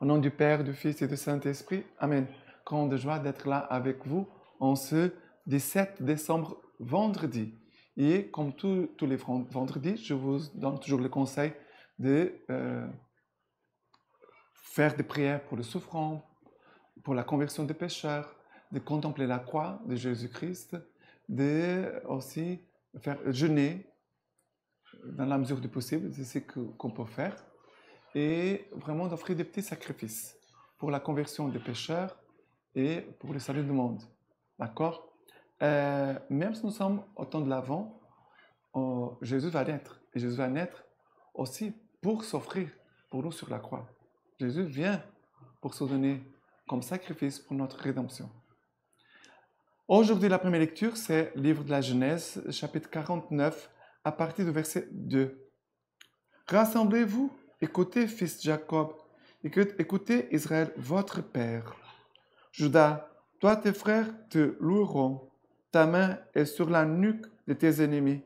Au nom du Père, du Fils et du Saint-Esprit. Amen. Grande joie d'être là avec vous en ce 17 décembre, vendredi. Et comme tous les vendredis, je vous donne toujours le conseil de euh, faire des prières pour le souffrant, pour la conversion des pécheurs, de contempler la croix de Jésus-Christ, de aussi faire jeûner dans la mesure du possible, c'est ce qu'on peut faire et vraiment d'offrir des petits sacrifices pour la conversion des pécheurs et pour le salut du monde. D'accord euh, Même si nous sommes au temps de l'avant, euh, Jésus va naître. Et Jésus va naître aussi pour s'offrir pour nous sur la croix. Jésus vient pour se donner comme sacrifice pour notre rédemption. Aujourd'hui, la première lecture, c'est le livre de la Genèse, chapitre 49, à partir du verset 2. Rassemblez-vous Écoutez, fils Jacob, écoutez, Israël, votre Père. Judas, toi tes frères te loueront, ta main est sur la nuque de tes ennemis,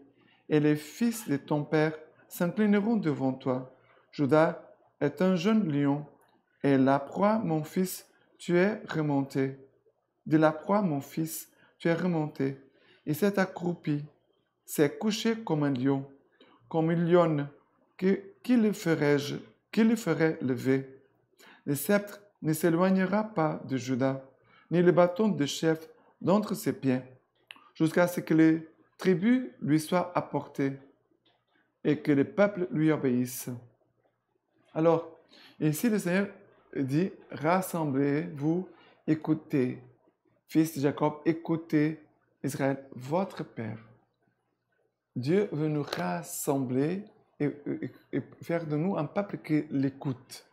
et les fils de ton Père s'inclineront devant toi. Judas est un jeune lion, et la proie, mon fils, tu es remonté. De la proie, mon fils, tu es remonté. Il s'est accroupi, s'est couché comme un lion, comme une lionne qui qui le ferai-je Qui le ferai lever Le sceptre ne s'éloignera pas de Judas, ni le bâton de chef d'entre ses pieds, jusqu'à ce que les tribus lui soient apportées et que le peuple lui obéisse. Alors, ici le Seigneur dit, rassemblez-vous, écoutez, fils de Jacob, écoutez, Israël, votre Père. Dieu veut nous rassembler et, faire de nous un peuple qui l'écoute,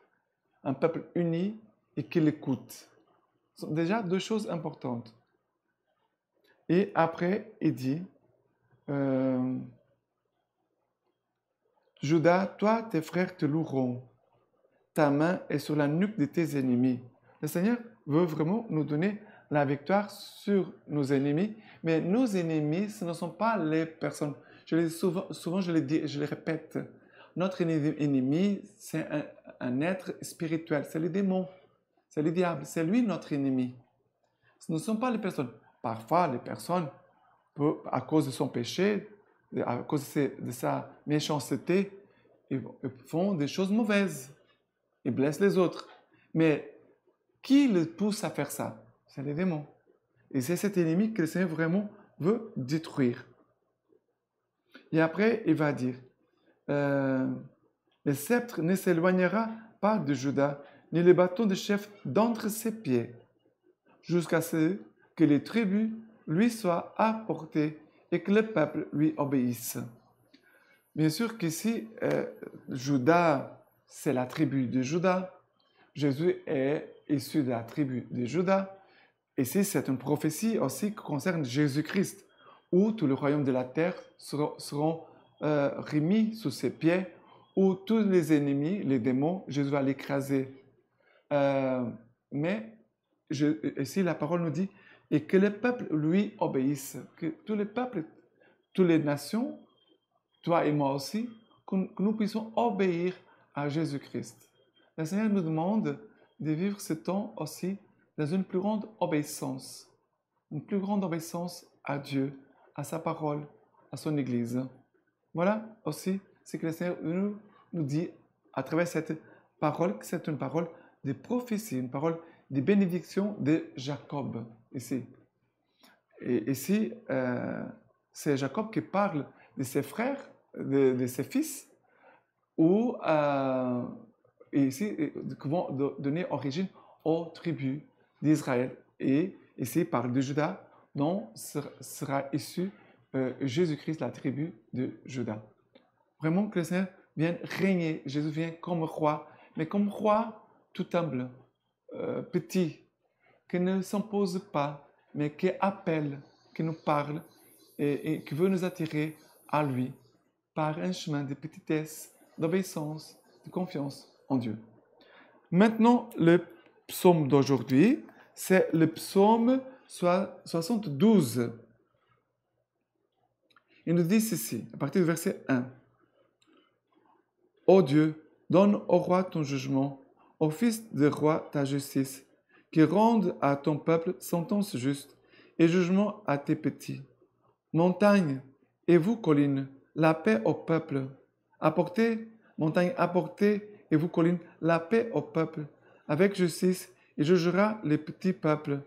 un peuple uni et qui l'écoute. Ce sont déjà deux choses importantes. Et après, il dit, euh, Judas, toi, tes frères te loueront. Ta main est sur la nuque de tes ennemis. Le Seigneur veut vraiment nous donner la victoire sur nos ennemis, mais nos ennemis, ce ne sont pas les personnes je souvent, souvent je, les dis, je les répète, notre ennemi, c'est un, être spirituel, c'est le démon, c'est le diable, c'est lui notre ennemi. Ce ne sont pas les personnes. Parfois, les personnes, à cause de son péché, à cause de, sa méchanceté, font des choses mauvaises. Ils blessent les autres. Mais qui les pousse à faire ça C'est les démons. Et c'est cet ennemi que le Seigneur vraiment veut détruire. Et après, il va dire, euh, le sceptre ne s'éloignera pas de Judas, ni le bâton de chef d'entre ses pieds, jusqu'à ce que les tribus lui soient apportées et que le peuple lui obéisse. Bien sûr qu'ici, euh, Judas, c'est la tribu de Judas. Jésus est issu de la tribu de Judas. Ici, c'est une prophétie aussi qui concerne Jésus-Christ où tout le royaume de la terre seront, euh, remis sous ses pieds, où tous les ennemis, les démons, Jésus va l'écraser. Euh, mais ici, la parole nous dit, et que le peuple lui obéisse, que tous les peuples, toutes les nations, toi et moi aussi, que, que nous puissions obéir à Jésus-Christ. Le Seigneur nous demande de vivre ce temps aussi dans une plus grande obéissance, une plus grande obéissance à Dieu, à sa parole, à son Église. Voilà aussi ce que le Seigneur nous, dit à travers cette parole, que c'est une parole de prophétie, une parole de bénédiction de Jacob, ici. Et ici, euh, c'est Jacob qui parle de ses frères, de, ses fils, ou euh, ici, euh, qui vont donner origine aux tribus d'Israël. Et ici, il parle de Judas, dont sera issu euh, Jésus-Christ, la tribu de Judas. Vraiment que le Seigneur vienne régner, Jésus vient comme roi, mais comme roi tout humble, euh, petit, qui ne s'impose pas, mais qui appelle, qui nous parle et, et, qui veut nous attirer à lui par un chemin de petitesse, d'obéissance, de confiance en Dieu. Maintenant, le psaume d'aujourd'hui, c'est le psaume soit 72. Il nous dit ceci, à partir du verset 1. Ô Dieu, donne au roi ton jugement, au fils du roi ta justice, qui rende à ton peuple sentence juste et jugement à tes petits. Montagne, et vous, collines, la paix au peuple. Apportez, montagne, apportez, et vous, collines, la paix au peuple. Avec justice, il jugera les petits peuples.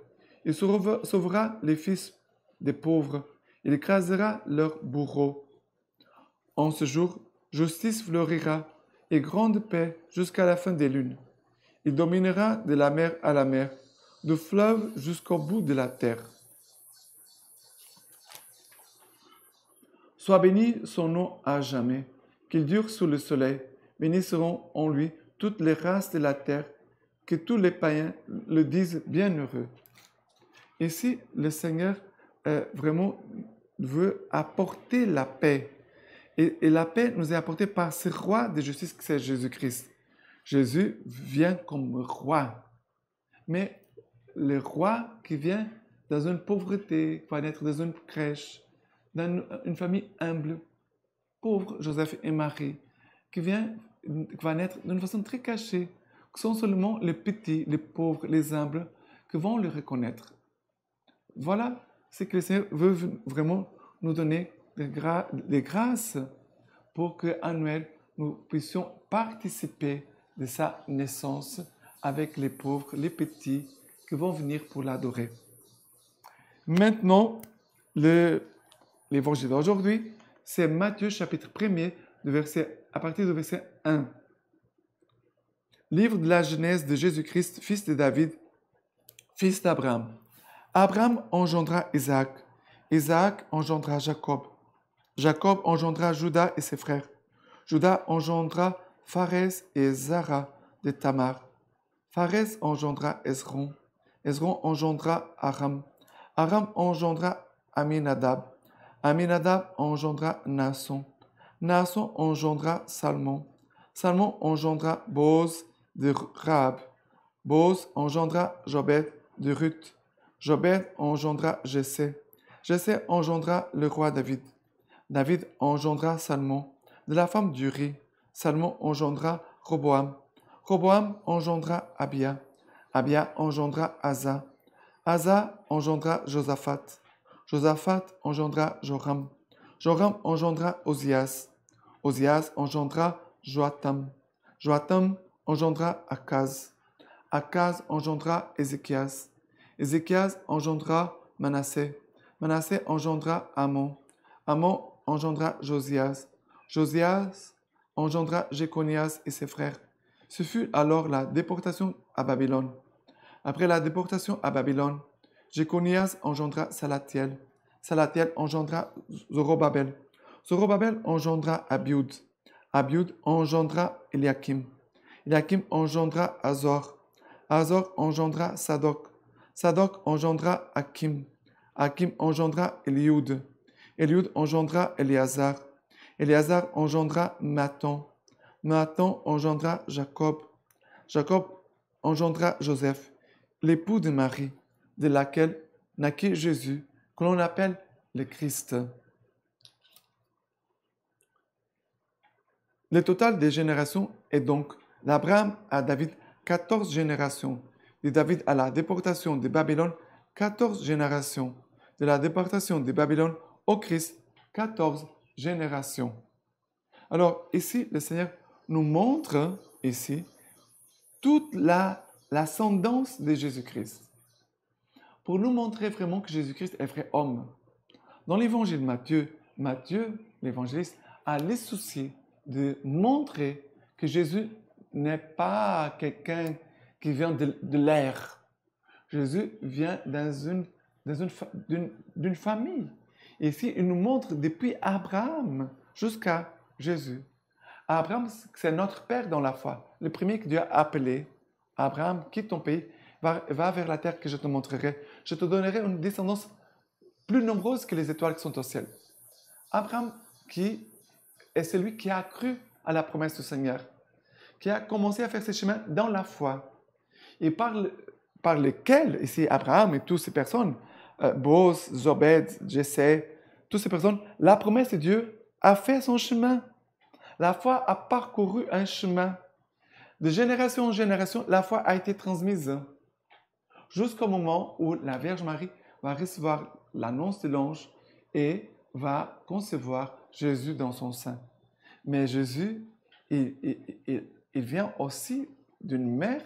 Il sauvera les fils des pauvres. Il écrasera leurs bourreaux. En ce jour, justice fleurira et grande paix jusqu'à la fin des lunes. Il dominera de la mer à la mer, du fleuve jusqu'au bout de la terre. Sois béni son nom à jamais, qu'il dure sous le soleil. Bénis en lui toutes les races de la terre, que tous les païens le disent bienheureux. Ici, le Seigneur euh, vraiment veut apporter la paix. Et, la paix nous est apportée par ce roi de justice qui c'est Jésus-Christ. Jésus vient comme roi. Mais le roi qui vient dans une pauvreté, qui va naître dans une crèche, dans une famille humble, pauvre Joseph et Marie, qui, vient, qui va naître d'une façon très cachée, que sont seulement les petits, les pauvres, les humbles qui vont le reconnaître voilà ce que le Seigneur veut vraiment nous donner des, grâces pour que annuel nous puissions participer de sa naissance avec les pauvres, les petits qui vont venir pour l'adorer. Maintenant, l'évangile d'aujourd'hui, c'est Matthieu chapitre 1 de verset, à partir du verset 1. Livre de la Genèse de Jésus-Christ, fils de David, fils d'Abraham. Abraham engendra Isaac. Isaac engendra Jacob. Jacob engendra Judas et ses frères. Judas engendra Phares et Zara de Tamar. Phares engendra Ezron. Ezron engendra Aram. Aram engendra Aminadab. Aminadab engendra Nasson, Nasson engendra Salmon. Salmon engendra Boz de Rab. Boz engendra Jobet de Ruth. Jobet engendra Jessé. Jessé engendra le roi David. David engendra Salmon. De la femme du riz. Salmon engendra Roboam. Roboam engendra Abia. Abia engendra Asa. Asa engendra Josaphat. Josaphat engendra Joram. Joram engendra Ozias. Ozias engendra Joatam. Joatam engendra Akaz. Akaz engendra Ézéchias. Ézéchias engendra Manassé. Manassé engendra Amon. Amon engendra Josias. Josias engendra Jéconias et ses frères. Ce fut alors la déportation à Babylone. Après la déportation à Babylone, Jéconias engendra Salatiel. Salatiel engendra Zorobabel. Zorobabel engendra Abiud. Abiud engendra Eliakim. Eliakim engendra Azor. Azor engendra Sadoc. Sadok engendra Hakim, Hakim engendra Eliud. Eliud engendra Eleazar. Eleazar engendra Matan. Matan engendra Jacob. Jacob engendra Joseph, l'époux de Marie, de laquelle naquit Jésus, que l'on appelle le Christ. Le total des générations est donc d'Abraham à David 14 générations de David à la déportation de Babylone, 14 générations. De la déportation de Babylone au Christ, 14 générations. Alors ici, le Seigneur nous montre ici toute l'ascendance de Jésus-Christ. Pour nous montrer vraiment que Jésus-Christ est vrai homme. Dans l'évangile de Matthieu, Matthieu, l'évangéliste, a les souci de montrer que Jésus n'est pas quelqu'un qui vient de, l'air. Jésus vient dans une, dans une, d'une, famille. Et ici, il nous montre depuis Abraham jusqu'à Jésus. Abraham, c'est notre père dans la foi, le premier que Dieu a appelé. Abraham, quitte ton pays, va, va vers la terre que je te montrerai. Je te donnerai une descendance plus nombreuse que les étoiles qui sont au ciel. Abraham, qui est celui qui a cru à la promesse du Seigneur, qui a commencé à faire ses chemins dans la foi et par, lesquels, par ici, Abraham et toutes ces personnes, euh, Zobed, Jesse, toutes ces personnes, la promesse de Dieu a fait son chemin. La foi a parcouru un chemin. De génération en génération, la foi a été transmise jusqu'au moment où la Vierge Marie va recevoir l'annonce de l'ange et va concevoir Jésus dans son sein. Mais Jésus, il vient aussi d'une mère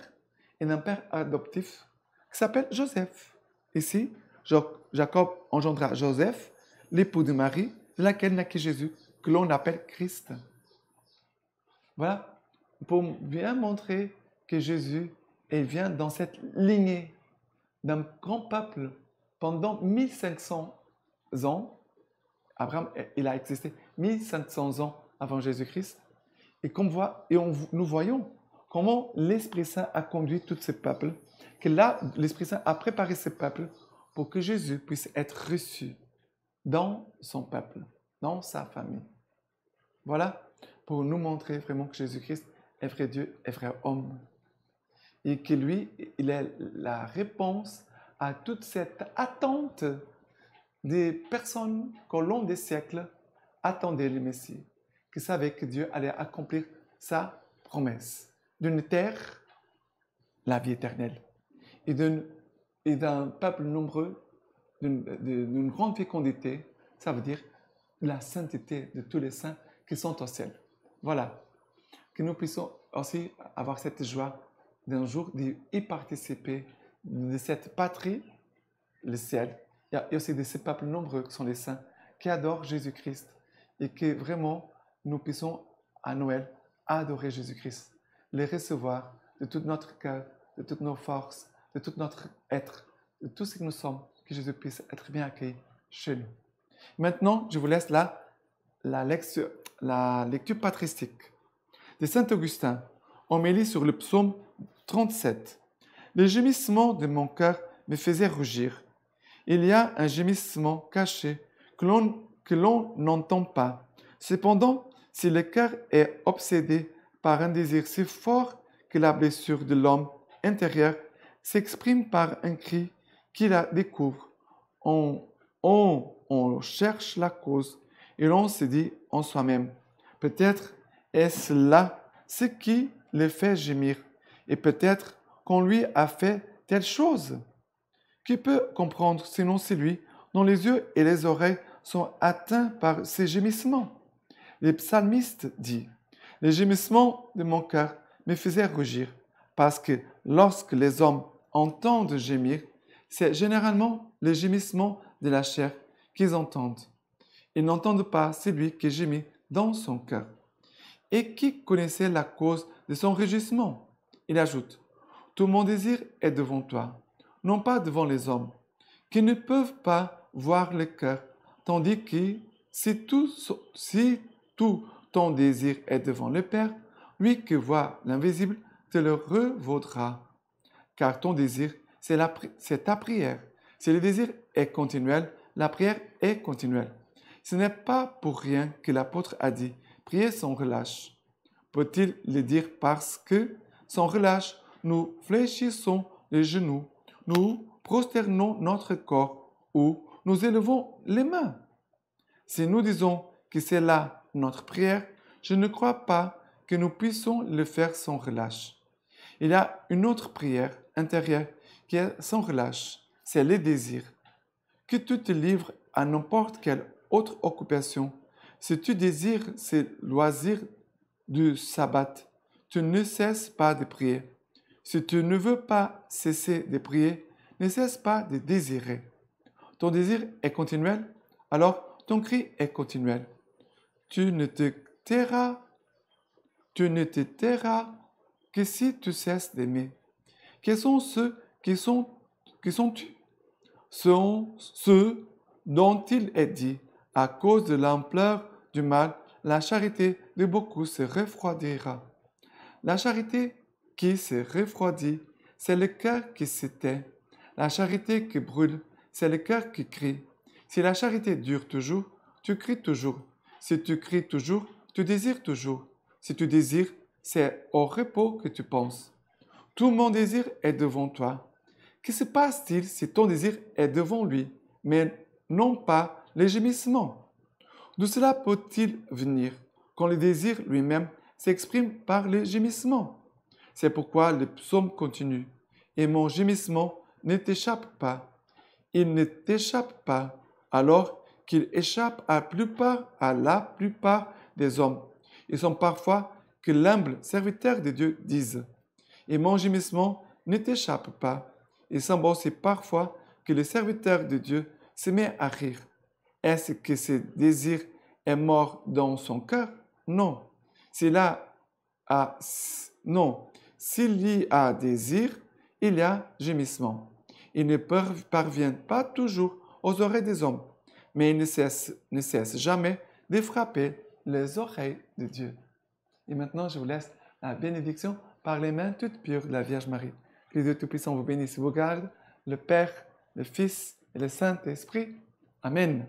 et d'un père adoptif qui s'appelle Joseph. Ici, Jacob engendra Joseph, l'époux de Marie, de laquelle naquit Jésus, que l'on appelle Christ. Voilà, pour bien montrer que Jésus il vient dans cette lignée d'un grand peuple pendant 1500 ans. Abraham, eh, il a existé 1500 ans avant Jésus-Christ. Et, qu'on voit, et on, nous voyons comment l'Esprit Saint a conduit tout ces peuples, que là, l'Esprit Saint a préparé ces peuples pour que Jésus puisse être reçu dans son peuple, dans sa famille. Voilà, pour nous montrer vraiment que Jésus-Christ est vrai Dieu, est vrai homme. Et que lui, il est la réponse à toute cette attente des personnes qu'au long des siècles attendaient le Messie, qui savaient que Dieu allait accomplir sa promesse d'une terre, la vie éternelle, et d'un peuple nombreux, d'une grande fécondité, ça veut dire la sainteté de tous les saints qui sont au ciel. Voilà, que nous puissions aussi avoir cette joie d'un jour d'y participer de cette patrie, le ciel, et aussi de ces peuples nombreux qui sont les saints, qui adorent Jésus-Christ, et que vraiment nous puissions à Noël adorer Jésus-Christ les recevoir de tout notre cœur, de toutes nos forces, de tout notre être, de tout ce que nous sommes, que Jésus puisse être bien accueilli chez nous. Maintenant, je vous laisse là la lecture, la lecture patristique de Saint Augustin, m'élit sur le psaume 37. Les gémissements de mon cœur me faisaient rougir. Il y a un gémissement caché que l'on n'entend pas. Cependant, si le cœur est obsédé par un désir si fort que la blessure de l'homme intérieur s'exprime par un cri qui la découvre. On, on, on cherche la cause et l'on se dit en soi-même, peut-être est-ce là ce qui le fait gémir et peut-être qu'on lui a fait telle chose. Qui peut comprendre sinon celui dont les yeux et les oreilles sont atteints par ces gémissements Les psalmistes disent les gémissements de mon cœur me faisaient rougir, parce que lorsque les hommes entendent gémir, c'est généralement les gémissements de la chair qu'ils entendent. Ils n'entendent pas celui qui gémit dans son cœur. Et qui connaissait la cause de son régissement Il ajoute, Tout mon désir est devant toi, non pas devant les hommes, qui ne peuvent pas voir le cœur, tandis que si tout, si tout ton désir est devant le Père, lui que voit l'invisible te le revaudra. Car ton désir, c'est, la, c'est ta prière. Si le désir est continuel, la prière est continuelle. Ce n'est pas pour rien que l'apôtre a dit Priez sans relâche. Peut-il le dire parce que, sans relâche, nous fléchissons les genoux, nous prosternons notre corps ou nous élevons les mains. Si nous disons que c'est là notre prière, je ne crois pas que nous puissions le faire sans relâche. Il y a une autre prière intérieure qui est sans relâche, c'est le désir. Que tu te livres à n'importe quelle autre occupation. Si tu désires ces loisirs du sabbat, tu ne cesses pas de prier. Si tu ne veux pas cesser de prier, ne cesse pas de désirer. Ton désir est continuel, alors ton cri est continuel. Tu ne te tairas, tu ne te que si tu cesses d'aimer. Qui sont ceux qui sont qui sont-tu Sont ceux dont il est dit à cause de l'ampleur du mal, la charité de beaucoup se refroidira. La charité qui se refroidit, c'est le cœur qui s'éteint. La charité qui brûle, c'est le cœur qui crie. Si la charité dure toujours, tu cries toujours. Si tu cries toujours, tu désires toujours. Si tu désires, c'est au repos que tu penses. Tout mon désir est devant toi. Que se passe-t-il si ton désir est devant lui, mais non pas les gémissements D'où cela peut-il venir quand le désir lui-même s'exprime par les gémissements C'est pourquoi le psaume continue. Et mon gémissement ne t'échappe pas. Il ne t'échappe pas. Alors qu'il échappe à, plupart, à la plupart des hommes. Ils sont parfois que l'humble serviteur de Dieu dise. Et mon gémissement ne t'échappe pas. Il semble aussi parfois que le serviteur de Dieu se met à rire. Est-ce que ce désir est mort dans son cœur Non. S'il a, a non. S'il y a désir, il y a gémissement. il ne parvient pas toujours aux oreilles des hommes mais il ne cesse, jamais de frapper les oreilles de Dieu. Et maintenant, je vous laisse la bénédiction par les mains toutes pures de la Vierge Marie. Que Dieu Tout-Puissant vous bénisse et vous garde, le Père, le Fils et le Saint-Esprit. Amen.